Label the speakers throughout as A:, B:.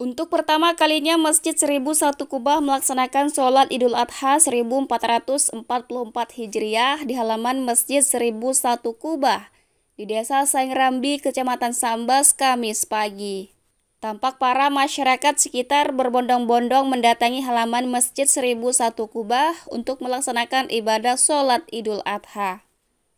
A: Untuk pertama kalinya Masjid 1001 Kubah melaksanakan sholat Idul Adha 1444 Hijriah di halaman Masjid 1001 Kubah di Desa Saing Kecamatan Sambas, Kamis pagi. Tampak para masyarakat sekitar berbondong-bondong mendatangi halaman Masjid 1001 Kubah untuk melaksanakan ibadah sholat Idul Adha.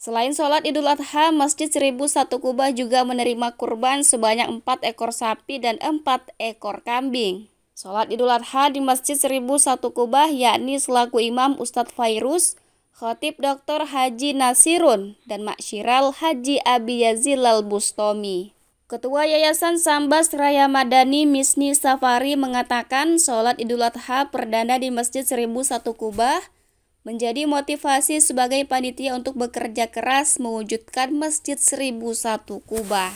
A: Selain sholat Idul Adha, Masjid 1001 Kubah juga menerima kurban sebanyak empat ekor sapi dan empat ekor kambing. Sholat Idul Adha di Masjid 1001 Kubah yakni selaku imam Ustadz Fairuz, Khotib Dr. Haji Nasirun, dan Maksyiral Haji Abi al Bustomi. Ketua Yayasan Sambas Raya Madani Misni Safari mengatakan sholat Idul Adha perdana di Masjid 1001 Kubah menjadi motivasi sebagai panitia untuk bekerja keras mewujudkan Masjid 1001 kubah.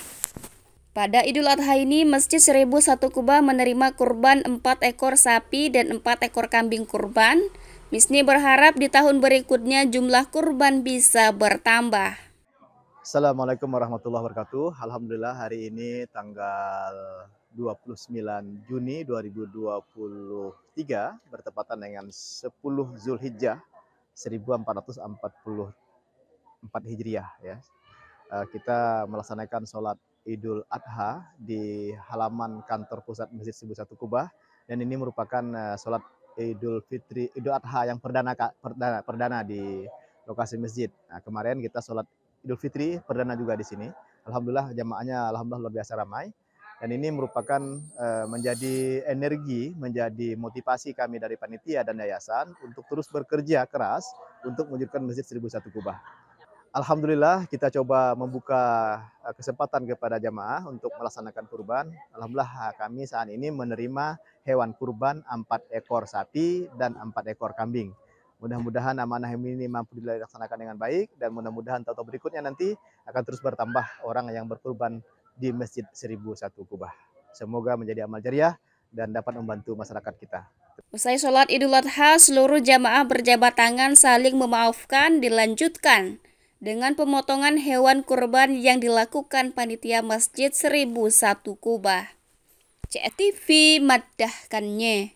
A: Pada Idul Adha ini, Masjid 1001 kubah menerima kurban 4 ekor sapi dan 4 ekor kambing kurban. Misni berharap di tahun berikutnya jumlah kurban bisa bertambah.
B: Assalamualaikum warahmatullahi wabarakatuh. Alhamdulillah hari ini tanggal 29 Juni 2023 bertepatan dengan 10 Zulhijjah 1444 Hijriah ya. Eh, kita melaksanakan sholat Idul Adha di halaman kantor pusat Masjid Sibu Satu Kubah dan ini merupakan eh, sholat Idul Fitri Idul Adha yang perdana perdana perdana di lokasi masjid. Nah, kemarin kita sholat Idul Fitri perdana juga di sini. Alhamdulillah jamaahnya alhamdulillah luar biasa ramai. Dan ini merupakan uh, menjadi energi, menjadi motivasi kami dari panitia dan yayasan untuk terus bekerja keras untuk mewujudkan Masjid 1001 Kubah. Alhamdulillah kita coba membuka eh, kesempatan kepada jamaah untuk melaksanakan kurban. Alhamdulillah eh, kami saat ini menerima hewan kurban empat ekor sapi dan empat ekor kambing. Mudah-mudahan amanah ini mampu dilaksanakan dengan baik dan mudah-mudahan tahun berikutnya nanti akan terus bertambah orang yang berkurban di Masjid 1001 Kubah. Semoga menjadi amal jariah dan dapat membantu masyarakat kita.
A: Usai sholat idul adha, seluruh jamaah berjabat tangan saling memaafkan dilanjutkan dengan pemotongan hewan kurban yang dilakukan panitia Masjid 1001 Kubah. CTV madahkannya.